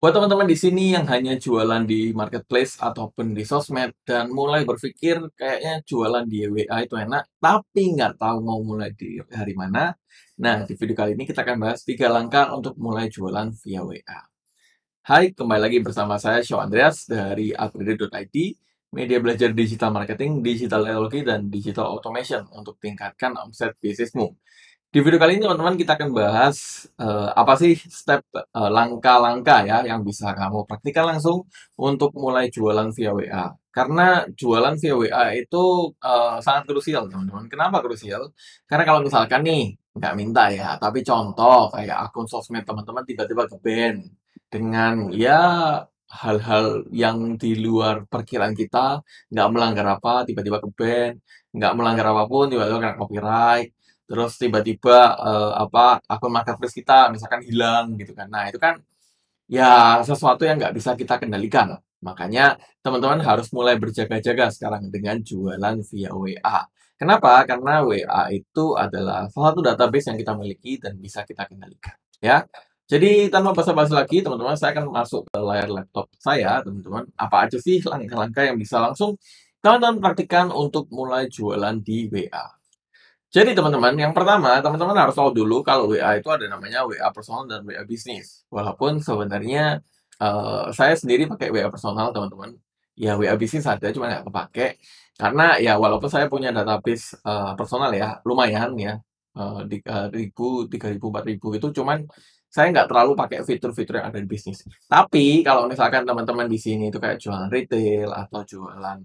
Buat teman-teman di sini yang hanya jualan di marketplace ataupun di sosmed dan mulai berpikir kayaknya jualan di WA itu enak, tapi nggak tahu mau mulai di hari mana. Nah, di video kali ini kita akan bahas tiga langkah untuk mulai jualan via WA. Hai, kembali lagi bersama saya Show Andreas dari upgrade.id, media belajar digital marketing, digital teknologi, dan digital automation untuk tingkatkan omset bisnismu. Di video kali ini teman-teman kita akan bahas uh, apa sih step eh, langkah-langkah uh, ya yang bisa kamu praktikkan langsung untuk mulai jualan via WA. Karena jualan via WA itu uh, sangat krusial teman-teman. Kenapa krusial? Karena kalau misalkan nih nggak minta ya, tapi contoh kayak akun sosmed teman-teman tiba-tiba ke dengan ya hal-hal yang di luar perkiraan kita nggak melanggar apa tiba-tiba ke nggak melanggar apapun tiba-tiba kena copyright terus tiba-tiba uh, apa akun marketplace kita misalkan hilang gitu kan nah itu kan ya sesuatu yang nggak bisa kita kendalikan makanya teman-teman harus mulai berjaga-jaga sekarang dengan jualan via WA kenapa karena WA itu adalah salah satu database yang kita miliki dan bisa kita kendalikan ya jadi tanpa basa-basi lagi teman-teman saya akan masuk ke layar laptop saya teman-teman apa aja sih langkah-langkah yang bisa langsung teman-teman praktikan untuk mulai jualan di WA jadi teman-teman, yang pertama, teman-teman harus tahu dulu kalau WA itu ada namanya WA personal dan WA bisnis. Walaupun sebenarnya uh, saya sendiri pakai WA personal, teman-teman. Ya WA bisnis ada, cuma nggak kepake. Karena ya walaupun saya punya database uh, personal ya, lumayan ya. Uh, di, uh, 1000, 3000, 4000 itu cuman saya nggak terlalu pakai fitur-fitur yang ada di bisnis. Tapi kalau misalkan teman-teman di sini itu kayak jualan retail atau jualan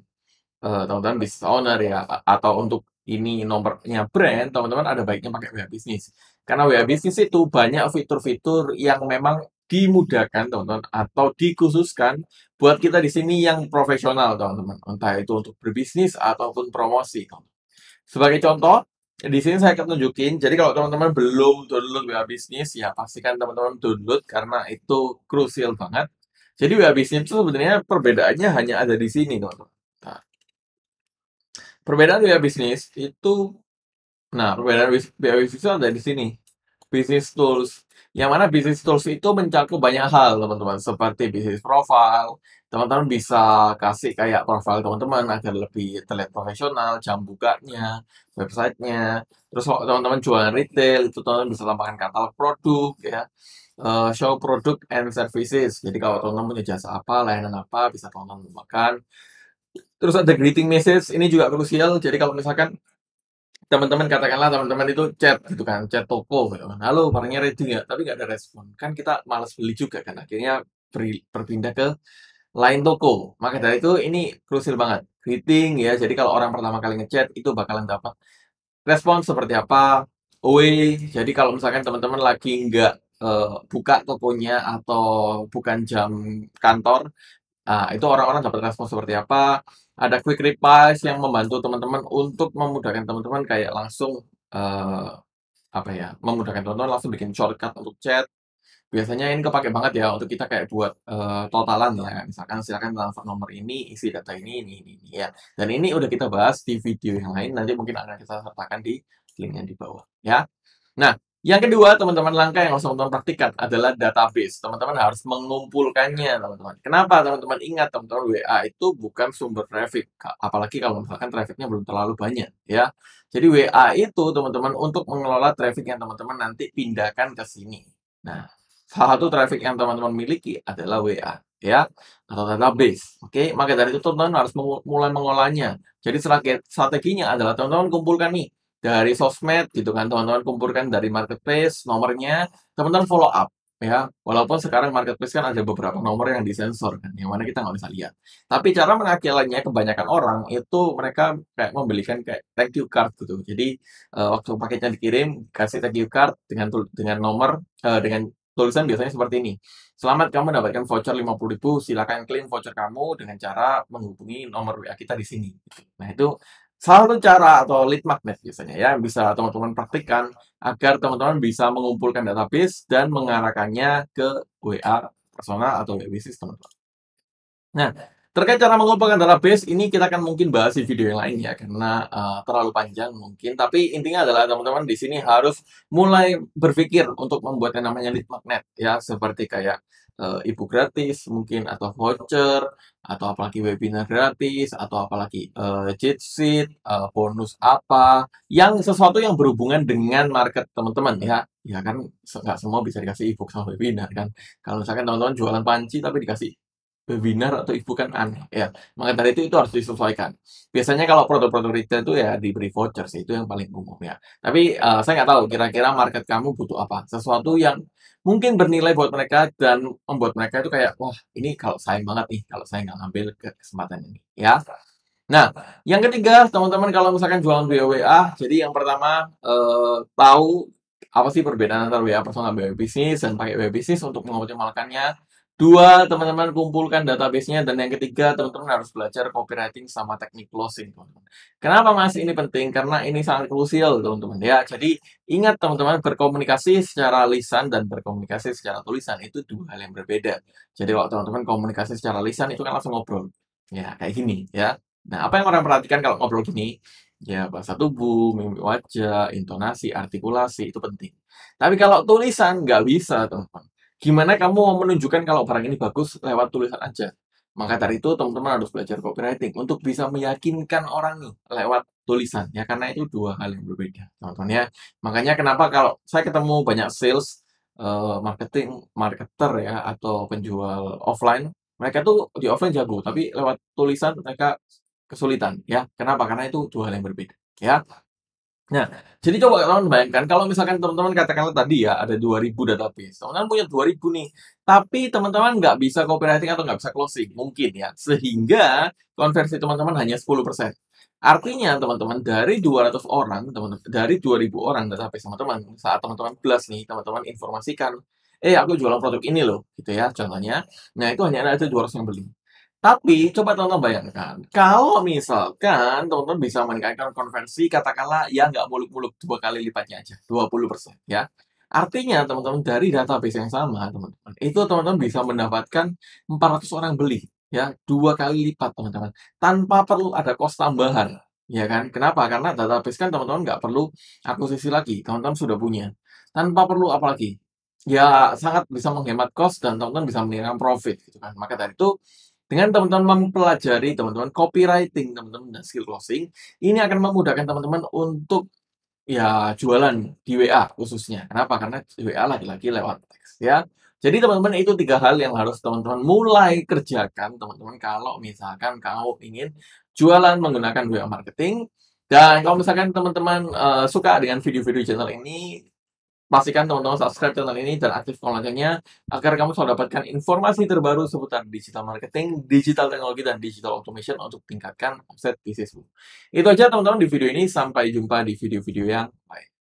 teman-teman uh, bisnis owner ya atau untuk ini nomornya brand, teman-teman ada baiknya pakai WA Bisnis. Karena WA Bisnis itu banyak fitur-fitur yang memang dimudahkan teman-teman atau dikhususkan buat kita di sini yang profesional teman-teman entah itu untuk berbisnis ataupun promosi teman sebagai contoh di sini saya akan tunjukin jadi kalau teman-teman belum download WA bisnis ya pastikan teman-teman download karena itu krusial banget jadi WA bisnis itu sebenarnya perbedaannya hanya ada di sini teman-teman perbedaan biaya bisnis itu nah perbedaan biaya bisnis itu ada di sini Bisnis tools yang mana bisnis tools itu mencakup banyak hal teman-teman seperti bisnis profile teman-teman bisa kasih kayak profile teman-teman agar lebih terlihat profesional jam bukanya websitenya terus kalau teman-teman jualan retail itu teman-teman bisa tambahkan katalog produk ya uh, eh, show produk and services jadi kalau teman-teman punya jasa apa layanan apa bisa teman-teman tambahkan Terus ada greeting message, ini juga krusial. Jadi kalau misalkan teman-teman katakanlah teman-teman itu chat gitu kan, chat toko gitu kan. Halo, barangnya ready nggak? Tapi nggak ada respon. Kan kita malas beli juga kan. Akhirnya berpindah ke lain toko. Maka dari itu ini krusial banget. Greeting ya. Jadi kalau orang pertama kali ngechat itu bakalan dapat respon seperti apa. Oi, jadi kalau misalkan teman-teman lagi nggak uh, buka tokonya atau bukan jam kantor, Nah, itu orang-orang dapat respon seperti apa. Ada quick replies yang membantu teman-teman untuk memudahkan teman-teman kayak langsung uh, apa ya, memudahkan teman-teman langsung bikin shortcut untuk chat. Biasanya ini kepake banget ya untuk kita kayak buat uh, totalan ya. Misalkan silakan transfer nomor ini, isi data ini, ini, ini, ini ya. Dan ini udah kita bahas di video yang lain. Nanti mungkin akan kita sertakan di link yang di bawah ya. Nah, yang kedua, teman-teman langkah yang harus teman-teman praktikkan adalah database. Teman-teman harus mengumpulkannya, teman-teman. Kenapa, teman-teman? Ingat, teman-teman, WA itu bukan sumber traffic. Apalagi kalau misalkan trafficnya belum terlalu banyak, ya. Jadi, WA itu, teman-teman, untuk mengelola traffic yang teman-teman nanti pindahkan ke sini. Nah, salah satu traffic yang teman-teman miliki adalah WA, ya, atau database. Oke, maka dari itu, teman-teman harus mulai mengolahnya. Jadi, strateginya adalah teman-teman kumpulkan nih dari sosmed gitu kan teman-teman kumpulkan dari marketplace nomornya teman-teman follow up ya walaupun sekarang marketplace kan ada beberapa nomor yang disensor kan yang mana kita nggak bisa lihat tapi cara mengakilannya kebanyakan orang itu mereka kayak membelikan kayak thank you card gitu jadi uh, waktu paketnya dikirim kasih thank you card dengan dengan nomor uh, dengan tulisan biasanya seperti ini selamat kamu mendapatkan voucher 50.000 silakan klaim voucher kamu dengan cara menghubungi nomor WA kita di sini nah itu salah satu cara atau lead magnet biasanya ya yang bisa teman-teman praktikkan agar teman-teman bisa mengumpulkan database dan mengarahkannya ke WA personal atau WA bisnis teman-teman. Nah, terkait cara mengumpulkan database ini kita akan mungkin bahas di video yang lain ya karena uh, terlalu panjang mungkin. Tapi intinya adalah teman-teman di sini harus mulai berpikir untuk membuat yang namanya lead magnet ya seperti kayak uh, ibu gratis mungkin atau voucher atau apalagi webinar gratis atau apalagi uh, cheat sheet uh, bonus apa yang sesuatu yang berhubungan dengan market teman-teman ya ya kan nggak semua bisa dikasih ebook sama webinar kan kalau misalkan teman-teman jualan panci tapi dikasih webinar atau ibu kan aneh ya maka dari itu itu harus disesuaikan biasanya kalau produk-produk retail itu ya diberi voucher sih itu yang paling umum ya tapi uh, saya nggak tahu kira-kira market kamu butuh apa sesuatu yang mungkin bernilai buat mereka dan membuat mereka itu kayak wah ini kalau sayang banget nih kalau saya nggak ngambil kesempatan ini ya nah yang ketiga teman-teman kalau misalkan jualan via WA jadi yang pertama uh, tahu apa sih perbedaan antara WA personal dan WA bisnis dan pakai WA bisnis untuk mengoptimalkannya Dua, teman-teman kumpulkan database-nya. Dan yang ketiga, teman-teman harus belajar copywriting sama teknik closing, teman-teman. Kenapa masih ini penting? Karena ini sangat krusial, teman-teman. Ya, jadi ingat teman-teman, berkomunikasi secara lisan dan berkomunikasi secara tulisan itu dua hal yang berbeda. Jadi kalau teman-teman komunikasi secara lisan itu kan langsung ngobrol. Ya, kayak gini ya. Nah, apa yang orang perhatikan kalau ngobrol gini? Ya, bahasa tubuh, mimik wajah, intonasi, artikulasi, itu penting. Tapi kalau tulisan nggak bisa, teman-teman. Gimana kamu mau menunjukkan kalau barang ini bagus lewat tulisan aja? Maka dari itu teman-teman harus belajar copywriting untuk bisa meyakinkan orang nih lewat tulisan ya karena itu dua hal yang berbeda teman-teman ya. Makanya kenapa kalau saya ketemu banyak sales eh, marketing marketer ya atau penjual offline mereka tuh di offline jago tapi lewat tulisan mereka kesulitan ya. Kenapa? Karena itu dua hal yang berbeda ya. Nah, jadi coba teman-teman bayangkan, kalau misalkan teman-teman katakanlah tadi ya, ada 2000 database. Teman-teman punya 2000 nih, tapi teman-teman nggak bisa copywriting atau nggak bisa closing, mungkin ya. Sehingga konversi teman-teman hanya 10%. Artinya teman-teman, dari 200 orang, teman-teman dari 2000 orang database teman-teman, saat teman-teman plus nih, teman-teman informasikan, eh aku jualan produk ini loh, gitu ya contohnya. Nah, itu hanya ada 200 yang beli. Tapi coba teman-teman bayangkan, kalau misalkan teman-teman bisa meningkatkan konversi katakanlah ya nggak muluk-muluk dua kali lipatnya aja, 20% ya. Artinya teman-teman dari database yang sama teman-teman, itu teman-teman bisa mendapatkan 400 orang beli ya, dua kali lipat teman-teman, tanpa perlu ada kos tambahan ya kan? Kenapa? Karena database kan teman-teman nggak perlu akuisisi lagi, teman-teman sudah punya. Tanpa perlu apa lagi? Ya sangat bisa menghemat kos dan teman-teman bisa meningkatkan profit gitu kan. Maka dari itu dengan teman-teman mempelajari teman-teman copywriting, teman-teman dan skill closing, ini akan memudahkan teman-teman untuk ya jualan di WA khususnya. Kenapa? Karena di WA lagi-lagi lewat teks ya. Jadi teman-teman itu tiga hal yang harus teman-teman mulai kerjakan teman-teman kalau misalkan kau ingin jualan menggunakan WA marketing dan kalau misalkan teman-teman uh, suka dengan video-video channel ini Pastikan teman-teman subscribe channel ini dan aktifkan loncengnya agar kamu selalu dapatkan informasi terbaru seputar digital marketing, digital teknologi, dan digital automation untuk tingkatkan omset bisnismu. Itu aja teman-teman di video ini. Sampai jumpa di video-video yang lain.